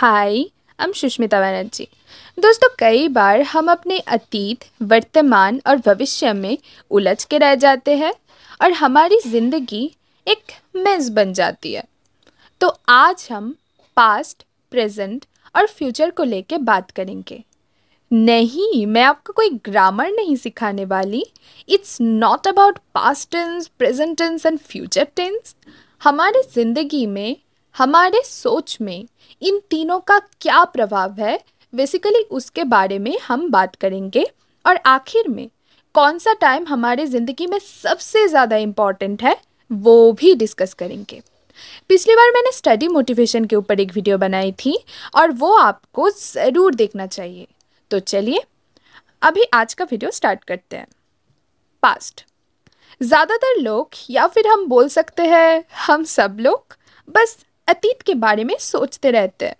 हाय हम सुष्मिता बनर्जी दोस्तों कई बार हम अपने अतीत वर्तमान और भविष्य में उलझ के रह जाते हैं और हमारी ज़िंदगी एक मेज़ बन जाती है तो आज हम पास्ट प्रेजेंट और फ्यूचर को लेके बात करेंगे नहीं मैं आपको कोई ग्रामर नहीं सिखाने वाली it's not about past tense present tense and future tense हमारी ज़िंदगी में हमारे सोच में इन तीनों का क्या प्रभाव है बेसिकली उसके बारे में हम बात करेंगे और आखिर में कौन सा टाइम हमारे ज़िंदगी में सबसे ज़्यादा इम्पॉर्टेंट है वो भी डिस्कस करेंगे पिछली बार मैंने स्टडी मोटिवेशन के ऊपर एक वीडियो बनाई थी और वो आपको ज़रूर देखना चाहिए तो चलिए अभी आज का वीडियो स्टार्ट करते हैं पास्ट ज़्यादातर लोग या फिर हम बोल सकते हैं हम सब लोग बस अतीत के बारे में सोचते रहते हैं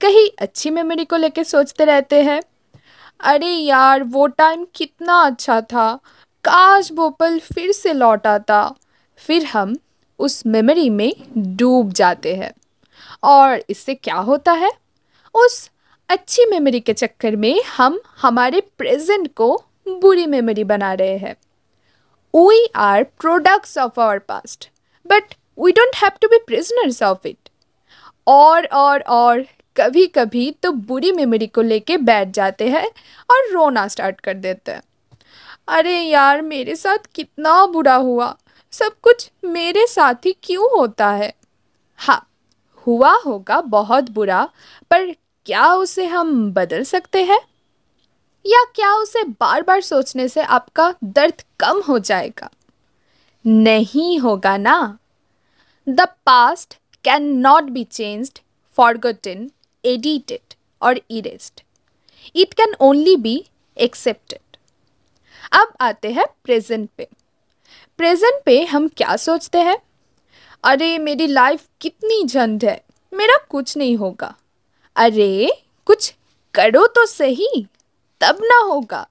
कहीं अच्छी मेमोरी को लेकर सोचते रहते हैं अरे यार वो टाइम कितना अच्छा था काश वो पल फिर से लौट आता फिर हम उस मेमोरी में डूब जाते हैं और इससे क्या होता है उस अच्छी मेमोरी के चक्कर में हम हमारे प्रेजेंट को बुरी मेमोरी बना रहे हैं we are products of our past but we don't have to be prisoners of it और और और कभी कभी तो बुरी मेमोरी को लेके बैठ जाते हैं और रोना स्टार्ट कर देते हैं अरे यार मेरे साथ कितना बुरा हुआ सब कुछ मेरे साथ ही क्यों होता है हाँ हुआ होगा बहुत बुरा पर क्या उसे हम बदल सकते हैं या क्या उसे बार बार सोचने से आपका दर्द कम हो जाएगा नहीं होगा ना the past can not be changed forgotten, edited और erased it can only be accepted अब आते हैं प्रेजेंट पे प्रेजेंट पे हम क्या सोचते हैं अरे मेरी लाइफ कितनी झंड है मेरा कुछ नहीं होगा अरे कुछ करो तो सही तब ना होगा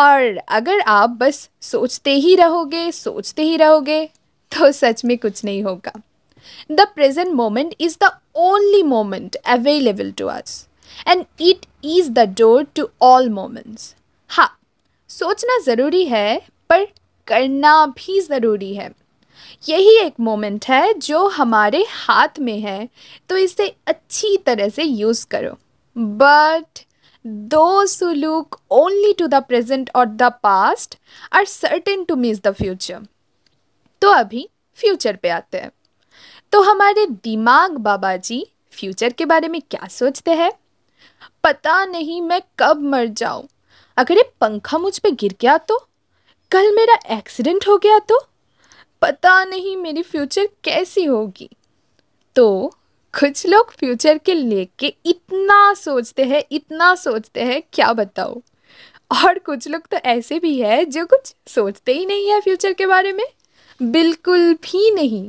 और अगर आप बस सोचते ही रहोगे सोचते ही रहोगे तो सच में कुछ नहीं होगा the present moment is the only moment available to us and it is the door to all moments हाँ सोचना ज़रूरी है पर करना भी ज़रूरी है यही एक मोमेंट है जो हमारे हाथ में है तो इसे अच्छी तरह से यूज़ करो बट दो सुलूक ओनली टू द प्रेजेंट और the past are certain to miss the future तो अभी फ्यूचर पे आते हैं तो हमारे दिमाग बाबा जी फ्यूचर के बारे में क्या सोचते हैं पता नहीं मैं कब मर जाऊं अगर ये पंखा मुझ पे गिर गया तो कल मेरा एक्सीडेंट हो गया तो पता नहीं मेरी फ्यूचर कैसी होगी तो कुछ लोग फ्यूचर के लेके इतना सोचते हैं इतना सोचते हैं क्या बताओ और कुछ लोग तो ऐसे भी है जो कुछ सोचते ही नहीं है फ्यूचर के बारे में बिल्कुल भी नहीं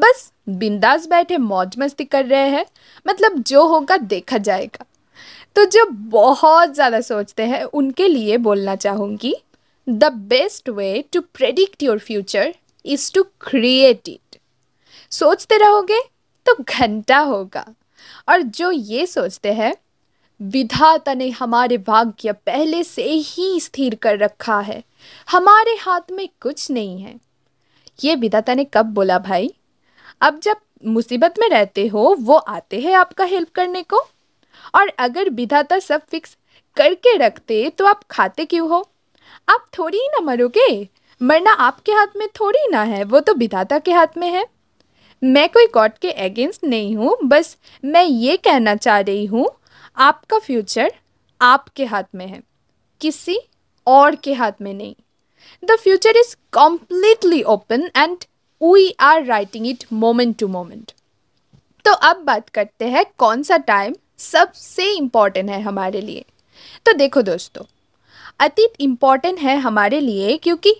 बस बिंदास बैठे मौज मस्ती कर रहे हैं मतलब जो होगा देखा जाएगा तो जो बहुत ज़्यादा सोचते हैं उनके लिए बोलना चाहूँगी the best way to predict your future is to create it सोचते रहोगे तो घंटा होगा और जो ये सोचते हैं विधाता ने हमारे भाग्य पहले से ही स्थिर कर रखा है हमारे हाथ में कुछ नहीं है ये विधाता ने कब बोला भाई अब जब मुसीबत में रहते हो वो आते हैं आपका हेल्प करने को और अगर विधाता सब फिक्स करके रखते तो आप खाते क्यों हो आप थोड़ी ही ना मरोगे मरना आपके हाथ में थोड़ी ना है वो तो विधाता के हाथ में है मैं कोई गॉड के अगेंस्ट नहीं हूँ बस मैं ये कहना चाह रही हूँ आपका फ्यूचर आपके हाथ में है किसी और के हाथ में नहीं The future is completely open and we are writing it moment to moment तो अब बात करते हैं कौन सा टाइम सबसे इम्पॉर्टेंट है हमारे लिए तो देखो दोस्तों अतीत इम्पॉर्टेंट है हमारे लिए क्योंकि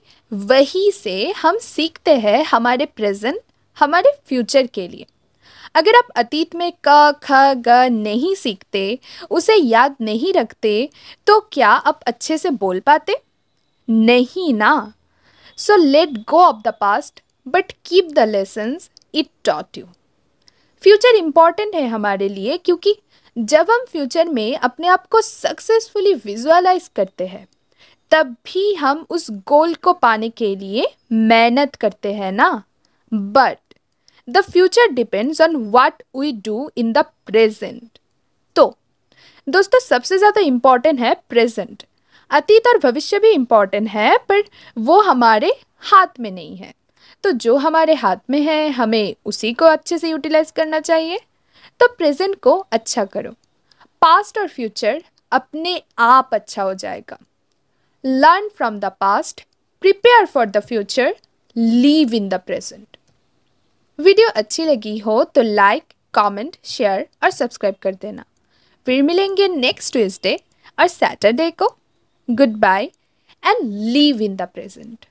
वही से हम सीखते हैं हमारे प्रेजेंट हमारे फ्यूचर के लिए अगर आप अतीत में क ख ग नहीं सीखते उसे याद नहीं रखते तो क्या आप अच्छे से बोल पाते नहीं ना so let go of the past but keep the lessons it taught you future important है हमारे लिए क्योंकि जब हम फ्यूचर में अपने आप को सक्सेसफुली विजुअलाइज करते हैं तब भी हम उस गोल को पाने के लिए मेहनत करते हैं ना but the future depends on what we do in the present तो दोस्तों सबसे ज़्यादा इम्पॉर्टेंट है प्रेजेंट अतीत और भविष्य भी इम्पॉर्टेंट है पर वो हमारे हाथ में नहीं है तो जो हमारे हाथ में है हमें उसी को अच्छे से यूटिलाइज करना चाहिए तो प्रेजेंट को अच्छा करो पास्ट और फ्यूचर अपने आप अच्छा हो जाएगा learn from the past prepare for the future live in the present video अच्छी लगी हो तो लाइक कमेंट, शेयर और सब्सक्राइब कर देना फिर मिलेंगे नेक्स्ट ट्यूजडे और सैटरडे को goodbye, and live in the present.